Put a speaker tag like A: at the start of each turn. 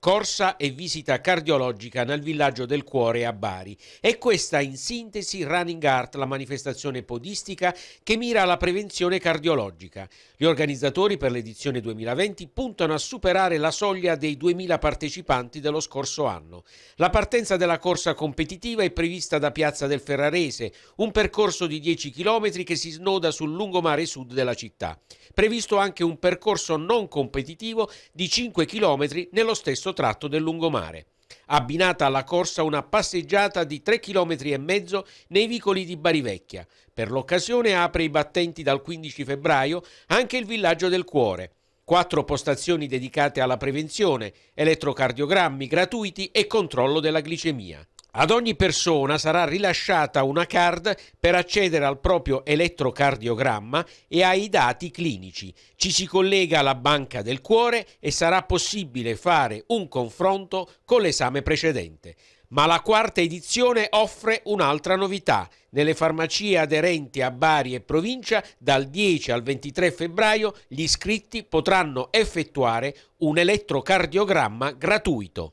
A: corsa e visita cardiologica nel villaggio del cuore a Bari. È questa in sintesi Running Art, la manifestazione podistica che mira alla prevenzione cardiologica. Gli organizzatori per l'edizione 2020 puntano a superare la soglia dei 2000 partecipanti dello scorso anno. La partenza della corsa competitiva è prevista da Piazza del Ferrarese, un percorso di 10 km che si snoda sul lungomare sud della città. Previsto anche un percorso non competitivo di 5 km nello stesso terzo tratto del lungomare. Abbinata alla corsa una passeggiata di 3,5 km nei vicoli di Barivecchia. Per l'occasione apre i battenti dal 15 febbraio anche il villaggio del cuore. Quattro postazioni dedicate alla prevenzione, elettrocardiogrammi gratuiti e controllo della glicemia. Ad ogni persona sarà rilasciata una card per accedere al proprio elettrocardiogramma e ai dati clinici. Ci si collega alla banca del cuore e sarà possibile fare un confronto con l'esame precedente. Ma la quarta edizione offre un'altra novità. Nelle farmacie aderenti a Bari e provincia, dal 10 al 23 febbraio, gli iscritti potranno effettuare un elettrocardiogramma gratuito.